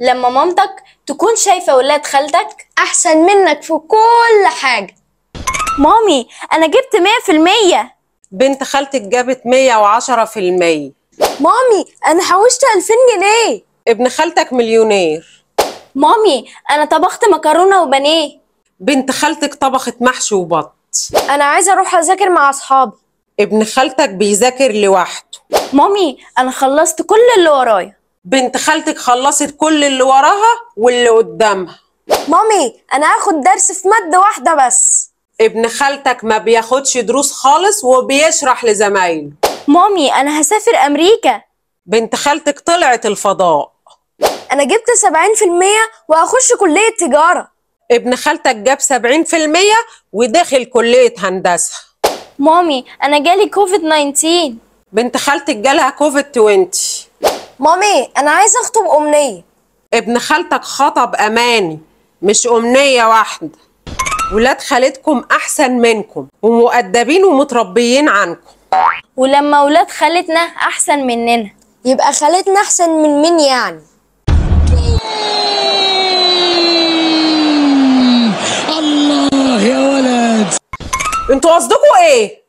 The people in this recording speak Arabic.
لما مامتك تكون شايفة ولاد خالتك أحسن منك في كل حاجة مامي أنا جبت 100% بنت خالتك جابت 110% مامي أنا حوشت 2000 جنيه ابن خالتك مليونير مامي أنا طبخت مكرونة وبانيه بنت خالتك طبخت محشي وبط أنا عايزة أروح أذاكر مع أصحابي ابن خالتك بيذاكر لوحده مامي أنا خلصت كل اللي ورايا بنت خالتك خلصت كل اللي وراها واللي قدامها مامي انا هاخد درس في ماده واحده بس ابن خالتك ما بياخدش دروس خالص وبيشرح لزمايله مامي انا هسافر امريكا بنت خالتك طلعت الفضاء انا جبت 70% وهخش كليه تجاره ابن خالتك جاب 70% وداخل كليه هندسه مامي انا جالي كوفيد 19 بنت خالتك جالها كوفيد 20 مامي انا عايزه اخطب امنيه ابن خالتك خطب اماني مش امنيه واحده ولاد خالتكم احسن منكم ومؤدبين ومتربيين عنكم ولما ولاد خالتنا احسن مننا يبقى خالتنا احسن من مين يعني الله يا ولد انتوا قصدكم ايه